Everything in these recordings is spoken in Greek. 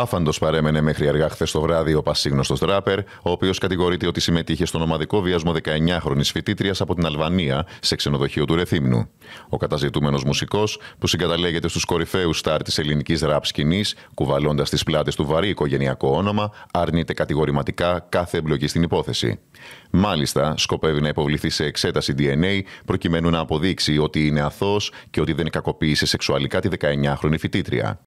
Άφαντος παρέμενε μέχρι αργά χθες το βράδυ ο πασίγνωστος ράπερ, ο οποίος κατηγορείται ότι συμμετείχε στον ομαδικό βιασμό 19χρονη φοιτήτριας από την Αλβανία σε ξενοδοχείο του Ρεθύμνου. Ο καταζητούμενος μουσικός, που συγκαταλέγεται στους κορυφαίους στάρ της ελληνικής ραπ σκηνής, κουβαλώντας τις πλάτες του βαρύ οικογενειακό όνομα, αρνείται κατηγορηματικά κάθε εμπλοκή στην υπόθεση. Μάλιστα, σκοπεύει να υποβληθεί σε εξέταση DNA προκειμένου να αποδείξει ότι είναι αθώος και ότι δεν κακοποίησε σεξουαλικά τη 19χρονη φοιτήτρια.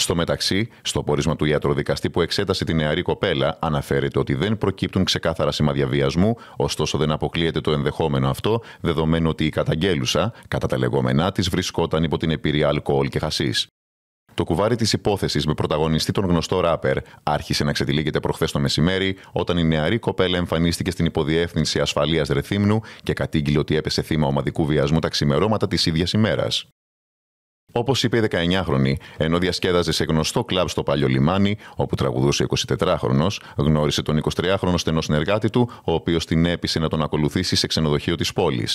Στο μεταξύ, στο πόρισμα του ιατροδικαστή που εξέτασε τη νεαρή κοπέλα, αναφέρεται ότι δεν προκύπτουν ξεκάθαρα σημάδια βιασμού, ωστόσο δεν αποκλείεται το ενδεχόμενο αυτό, δεδομένου ότι η καταγγέλουσα, κατά τα λεγόμενά της, βρισκόταν υπό την επίρρρεια αλκοόλ και χασή. Το κουβάρι της υπόθεσης με πρωταγωνιστή τον γνωστό ράπερ άρχισε να ξετυλίγεται προχθές το μεσημέρι, όταν η νεαρή κοπέλα εμφανίστηκε στην υποδιεύθυνση ασφαλείας Ρεθύμνου και κατήγγειλε ότι έπεσε θύμα ομαδικού βιασμού τα ξημερώματα της ίδιας ημέρας. Όπως είπε η 19χρονη, ενώ διασκέδαζε σε γνωστό κλαμπ στο παλιό λιμάνι, όπου τραγουδούσε 24χρονο, γνώρισε τον 23χρονο στενό συνεργάτη του, ο οποίος την έπεισε να τον ακολουθήσει σε ξενοδοχείο της πόλης.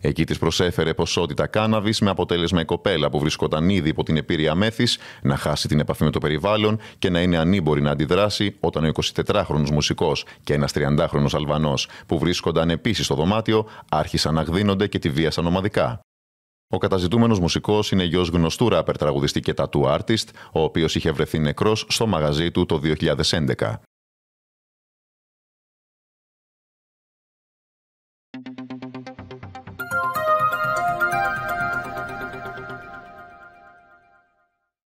Εκεί της προσέφερε ποσότητα κάναβης, με αποτέλεσμα η κοπέλα που βρισκόταν ήδη υπό την επίρρρεια μέθης να χάσει την επαφή με το περιβάλλον και να είναι ανήμπορη να αντιδράσει όταν ο 24χρονο μουσικός και ένας 30χρονο Αλβανός, που βρίσκονταν επίσης στο δωμάτιο, άρχισαν να γδύνονται και τη βίασαν ομαδικά. Ο καταζητούμενος μουσικός είναι γιος γνωστού ράπερ τραγουδιστή και τατού artist, ο οποίος είχε βρεθεί νεκρός στο μαγαζί του το 2011.